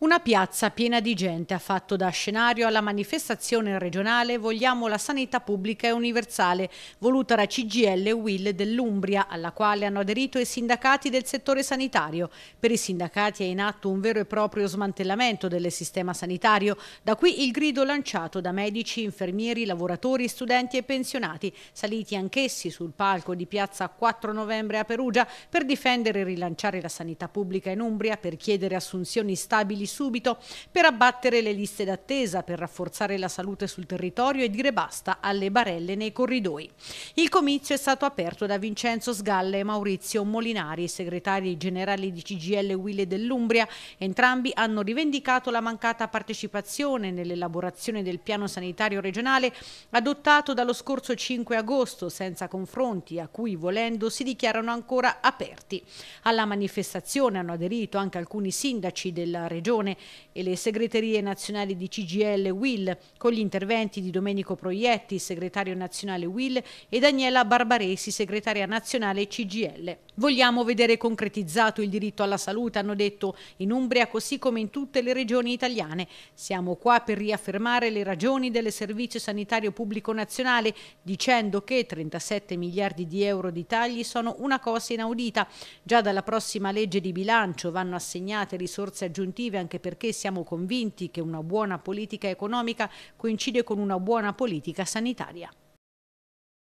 Una piazza piena di gente ha fatto da scenario alla manifestazione regionale Vogliamo la sanità pubblica e universale, voluta da CGL e Will dell'Umbria, alla quale hanno aderito i sindacati del settore sanitario. Per i sindacati è in atto un vero e proprio smantellamento del sistema sanitario, da qui il grido lanciato da medici, infermieri, lavoratori, studenti e pensionati, saliti anch'essi sul palco di piazza 4 novembre a Perugia per difendere e rilanciare la sanità pubblica in Umbria, per chiedere assunzioni stabili subito per abbattere le liste d'attesa, per rafforzare la salute sul territorio e dire basta alle barelle nei corridoi. Il comizio è stato aperto da Vincenzo Sgalle e Maurizio Molinari, segretari generali di CGL Wille dell'Umbria. Entrambi hanno rivendicato la mancata partecipazione nell'elaborazione del piano sanitario regionale adottato dallo scorso 5 agosto senza confronti a cui volendo si dichiarano ancora aperti. Alla manifestazione hanno aderito anche alcuni sindaci della regione Comunicazione e le segreterie nazionali di CGL Will, con gli interventi di Domenico Proietti, segretario nazionale Will, e Daniela Barbaresi, segretaria nazionale CGL. Vogliamo vedere concretizzato il diritto alla salute, hanno detto, in Umbria così come in tutte le regioni italiane. Siamo qua per riaffermare le ragioni del Servizio Sanitario Pubblico Nazionale, dicendo che 37 miliardi di euro di tagli sono una cosa inaudita. Già dalla prossima legge di bilancio vanno assegnate risorse aggiuntive anche anche perché siamo convinti che una buona politica economica coincide con una buona politica sanitaria.